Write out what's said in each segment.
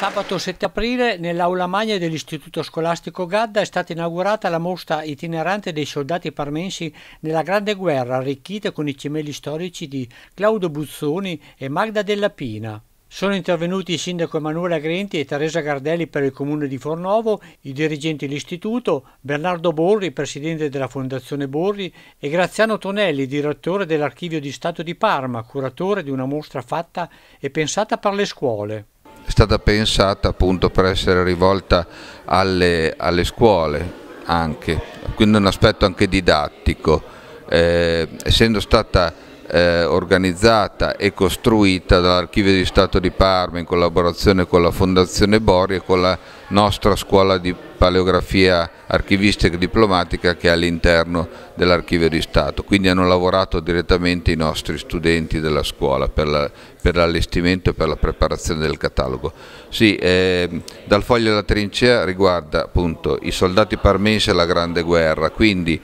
Sabato 7 aprile nell'aula magna dell'Istituto Scolastico Gadda è stata inaugurata la mostra itinerante dei soldati parmensi nella Grande Guerra, arricchita con i cimeli storici di Claudio Buzzoni e Magda Della Pina. Sono intervenuti il sindaco Emanuele Agrenti e Teresa Gardelli per il comune di Fornovo, i dirigenti dell'istituto, Bernardo Borri, presidente della Fondazione Borri, e Graziano Tonelli, direttore dell'Archivio di Stato di Parma, curatore di una mostra fatta e pensata per le scuole stata pensata appunto per essere rivolta alle, alle scuole anche, quindi un aspetto anche didattico, eh, essendo stata eh, organizzata e costruita dall'Archivio di Stato di Parma in collaborazione con la Fondazione Bori e con la nostra scuola di paleografia archivistica e diplomatica che è all'interno dell'Archivio di Stato. Quindi hanno lavorato direttamente i nostri studenti della scuola per, l'allestimento la, e per la preparazione del catalogo. Sì, eh, dal foglio della trincea riguarda appunto i soldati parmensi e la Grande Guerra, quindi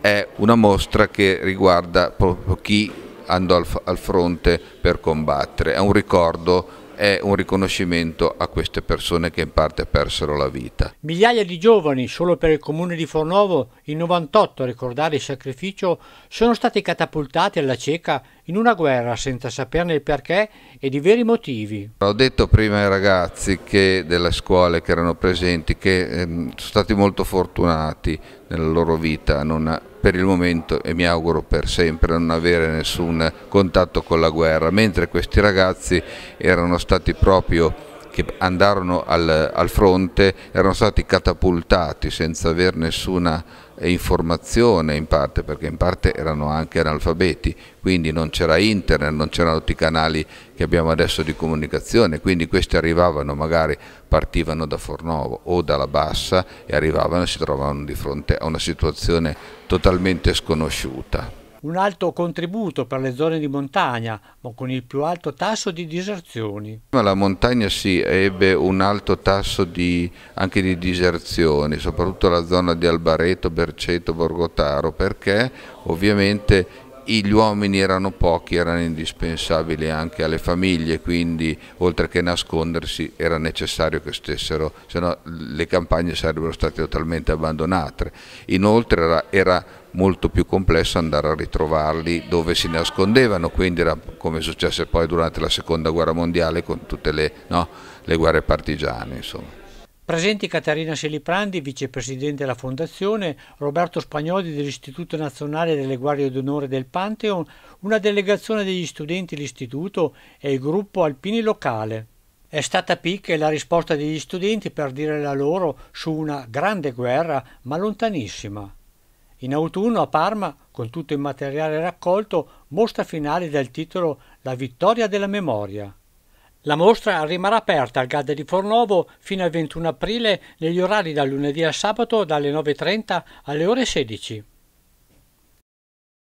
è una mostra che riguarda proprio chi andò al, al fronte per combattere. È un ricordo è un riconoscimento a queste persone che in parte persero la vita. Migliaia di giovani, solo per il comune di Fornovo, in 98 a ricordare il sacrificio, sono stati catapultati alla cieca in una guerra senza saperne il perché e di veri motivi. Ho detto prima ai ragazzi che, delle scuole che erano presenti che ehm, sono stati molto fortunati nella loro vita, non per il momento e mi auguro per sempre non avere nessun contatto con la guerra, mentre questi ragazzi erano stati proprio che andarono al, al fronte erano stati catapultati senza aver nessuna informazione in parte perché in parte erano anche analfabeti quindi non c'era internet non c'erano tutti i canali che abbiamo adesso di comunicazione quindi questi arrivavano magari partivano da Fornovo o dalla Bassa e arrivavano e si trovavano di fronte a una situazione totalmente sconosciuta un alto contributo per le zone di montagna, ma con il più alto tasso di diserzioni. La montagna sì, ebbe un alto tasso di, anche di diserzioni, soprattutto la zona di Albareto, Berceto, Borgotaro, perché ovviamente gli uomini erano pochi, erano indispensabili anche alle famiglie, quindi oltre che nascondersi era necessario che stessero, se no le campagne sarebbero state totalmente abbandonate. Inoltre era, era molto più complesso andare a ritrovarli dove si nascondevano, quindi era come successe poi durante la seconda guerra mondiale con tutte le, no, le guerre partigiane. Insomma. Presenti Caterina Seliprandi, vicepresidente della Fondazione, Roberto Spagnoli dell'Istituto Nazionale delle Guardie d'Onore del Pantheon, una delegazione degli studenti dell'Istituto e il gruppo Alpini Locale. È stata picca la risposta degli studenti per dire la loro su una grande guerra ma lontanissima. In autunno a Parma, con tutto il materiale raccolto, mostra finale dal titolo La vittoria della memoria. La mostra rimarrà aperta al GAD di Fornovo fino al 21 aprile negli orari dal lunedì al sabato dalle 9.30 alle ore 16.